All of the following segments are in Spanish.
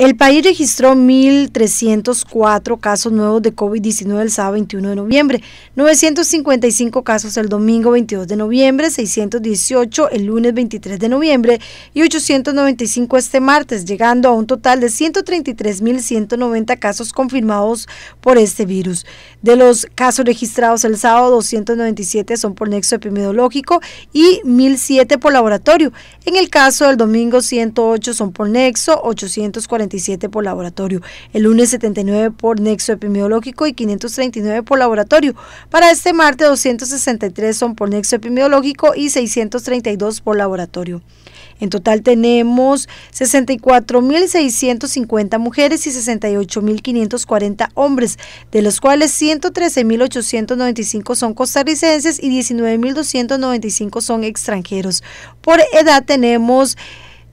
El país registró 1.304 casos nuevos de COVID-19 el sábado 21 de noviembre, 955 casos el domingo 22 de noviembre, 618 el lunes 23 de noviembre y 895 este martes, llegando a un total de 133.190 casos confirmados por este virus. De los casos registrados el sábado, 297 son por nexo epidemiológico y 1.007 por laboratorio. En el caso del domingo, 108 son por nexo, 840 por laboratorio, el lunes 79 por nexo epidemiológico y 539 por laboratorio. Para este martes 263 son por nexo epidemiológico y 632 por laboratorio. En total tenemos 64.650 mujeres y 68.540 hombres, de los cuales 113.895 son costarricenses y 19.295 son extranjeros. Por edad tenemos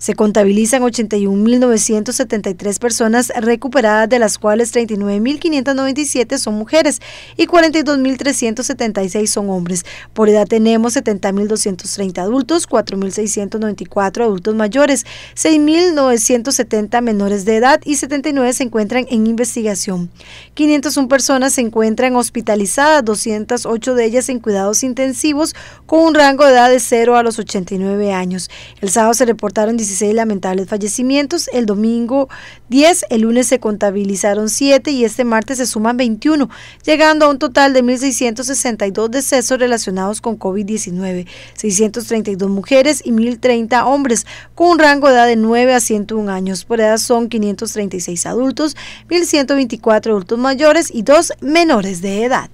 Se contabilizan 81.973 personas recuperadas, de las cuales 39.597 son mujeres y 42.376 son hombres. Por edad tenemos 70.230 adultos, 4.694 adultos mayores, 6.970 menores de edad y 79 se encuentran en investigación. 501 personas se encuentran hospitalizadas, 208 de ellas en cuidados intensivos con un rango de edad de 0 a los 89 años. El sábado se reportaron 16 lamentables fallecimientos, el domingo 10, el lunes se contabilizaron 7 y este martes se suman 21, llegando a un total de 1.662 decesos relacionados con COVID-19, 632 mujeres y 1.030 hombres, con un rango de edad de 9 a 101 años. Por edad son 536 adultos, 1.124 adultos mayores y 2 menores de edad.